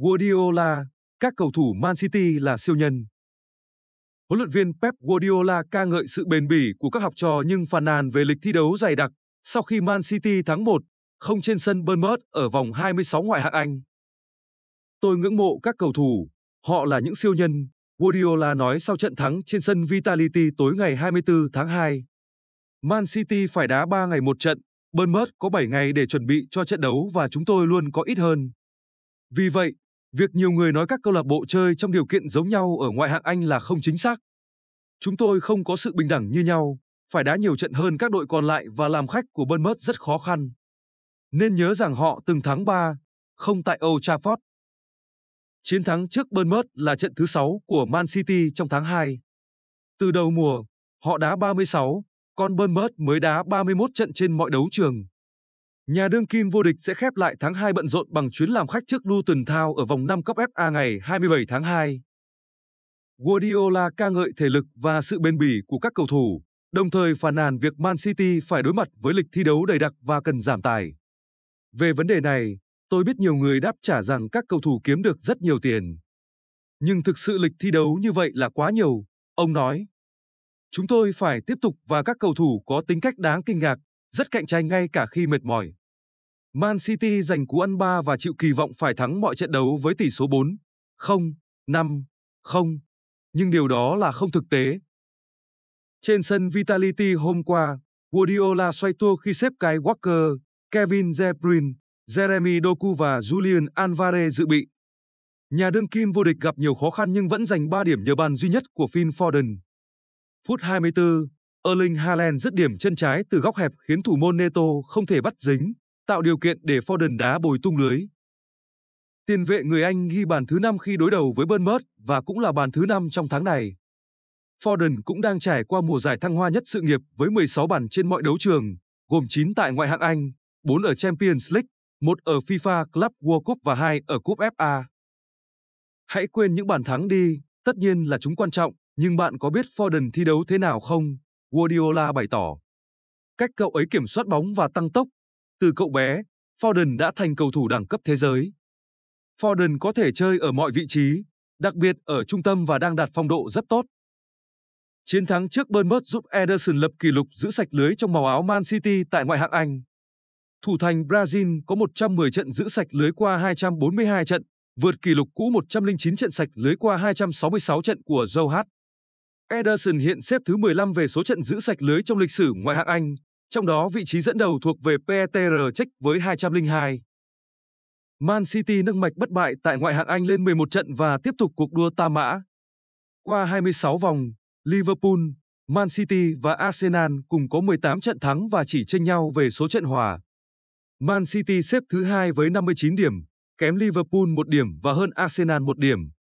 Guardiola, các cầu thủ Man City là siêu nhân. Huấn luyện viên Pep Guardiola ca ngợi sự bền bỉ của các học trò nhưng phàn nàn về lịch thi đấu dày đặc sau khi Man City thắng 1 không trên sân Bournemouth ở vòng 26 ngoại hạng Anh. Tôi ngưỡng mộ các cầu thủ, họ là những siêu nhân, Guardiola nói sau trận thắng trên sân Vitality tối ngày 24 tháng 2. Man City phải đá 3 ngày một trận, Bournemouth có 7 ngày để chuẩn bị cho trận đấu và chúng tôi luôn có ít hơn. Vì vậy, Việc nhiều người nói các câu lạc bộ chơi trong điều kiện giống nhau ở ngoại hạng Anh là không chính xác. Chúng tôi không có sự bình đẳng như nhau, phải đá nhiều trận hơn các đội còn lại và làm khách của bơn mớt rất khó khăn. Nên nhớ rằng họ từng thắng 3, không tại Old Trafford. Chiến thắng trước bơn mớt là trận thứ 6 của Man City trong tháng 2. Từ đầu mùa, họ đá 36, còn bơn mớt mới đá 31 trận trên mọi đấu trường. Nhà đương kim vô địch sẽ khép lại tháng 2 bận rộn bằng chuyến làm khách trước Luton Town ở vòng 5 cấp FA ngày 27 tháng 2. Guardiola ca ngợi thể lực và sự bền bỉ của các cầu thủ, đồng thời phàn nàn việc Man City phải đối mặt với lịch thi đấu đầy đặc và cần giảm tài. Về vấn đề này, tôi biết nhiều người đáp trả rằng các cầu thủ kiếm được rất nhiều tiền. Nhưng thực sự lịch thi đấu như vậy là quá nhiều, ông nói. Chúng tôi phải tiếp tục và các cầu thủ có tính cách đáng kinh ngạc, rất cạnh tranh ngay cả khi mệt mỏi. Man City giành cú ăn 3 và chịu kỳ vọng phải thắng mọi trận đấu với tỷ số 4, 0, 5, 0. Nhưng điều đó là không thực tế. Trên sân Vitality hôm qua, Guardiola xoay tua khi xếp cái Walker, Kevin De Bruyne, Jeremy Doku và Julian Alvarez dự bị. Nhà đương kim vô địch gặp nhiều khó khăn nhưng vẫn giành 3 điểm nhờ bàn duy nhất của Phil Foden. Phút 24, Erling Haaland dứt điểm chân trái từ góc hẹp khiến thủ môn Neto không thể bắt dính tạo điều kiện để Foden đá bồi tung lưới. Tiền vệ người Anh ghi bàn thứ 5 khi đối đầu với Bournemouth và cũng là bàn thứ 5 trong tháng này. Foden cũng đang trải qua mùa giải thăng hoa nhất sự nghiệp với 16 bàn trên mọi đấu trường, gồm 9 tại ngoại hạng Anh, 4 ở Champions League, 1 ở FIFA Club World Cup và 2 ở Cúp FA. Hãy quên những bàn thắng đi, tất nhiên là chúng quan trọng, nhưng bạn có biết Foden thi đấu thế nào không? Guardiola bày tỏ. Cách cậu ấy kiểm soát bóng và tăng tốc từ cậu bé, Foden đã thành cầu thủ đẳng cấp thế giới. Foden có thể chơi ở mọi vị trí, đặc biệt ở trung tâm và đang đạt phong độ rất tốt. Chiến thắng trước Bournemouth giúp Ederson lập kỷ lục giữ sạch lưới trong màu áo Man City tại ngoại hạng Anh. Thủ thành Brazil có 110 trận giữ sạch lưới qua 242 trận, vượt kỷ lục cũ 109 trận sạch lưới qua 266 trận của Joe Hart. Ederson hiện xếp thứ 15 về số trận giữ sạch lưới trong lịch sử ngoại hạng Anh, trong đó vị trí dẫn đầu thuộc về PETR Check với 202. Man City nâng mạch bất bại tại ngoại hạng Anh lên 11 trận và tiếp tục cuộc đua ta mã. Qua 26 vòng, Liverpool, Man City và Arsenal cùng có 18 trận thắng và chỉ chênh nhau về số trận hòa. Man City xếp thứ hai với 59 điểm, kém Liverpool một điểm và hơn Arsenal một điểm.